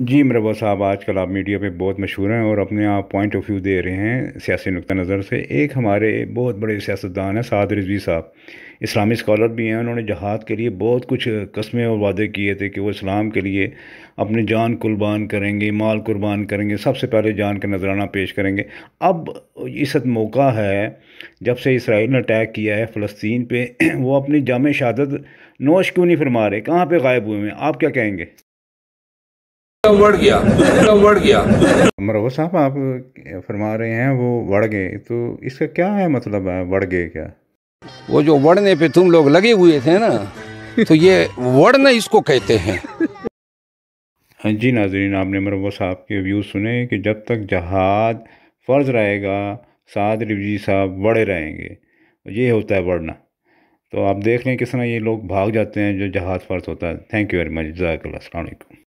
जी मरबा साहब आजकल आप मीडिया पे बहुत मशहूर हैं और अपने आप पॉइंट ऑफ व्यू दे रहे हैं सियासी नुक़ नज़र से एक हमारे बहुत बड़े सियासतदान हैं साद रिजवी साहब इस्लामी स्कॉलर भी हैं उन्होंने जहाद के लिए बहुत कुछ कस्में और वादे किए थे कि वो इस्लाम के लिए अपनी जान कुर्बान करेंगे माल कुर्बान करेंगे सबसे पहले जान का नजराना पेश करेंगे अब इस मौका है जब से इसराइल ने अटैक किया है फ़लस्तीन पर वो अपनी जाम शहादत नोश क्यों नहीं फरमा रहे कहाँ पर गायब हुए हैं आप क्या कहेंगे तो गया तो गया मरवा साहब आप फरमा रहे हैं वो बढ़ गए तो इसका क्या है मतलब है बढ़ गए क्या वो जो बढ़ने पे तुम लोग लगे हुए थे ना तो ये वर्ण इसको कहते हैं हाँ जी नाजरीन आपने मरवा साहब के व्यू सुने कि जब तक जहाद फर्ज रहेगा साद रिवजी साहब बड़े रहेंगे ये होता है बढ़ना तो आप देख लें किस तरह ये लोग भाग जाते हैं जो जहाज फर्ज होता है थैंक यू वेरी मच जजाकल्लाकुम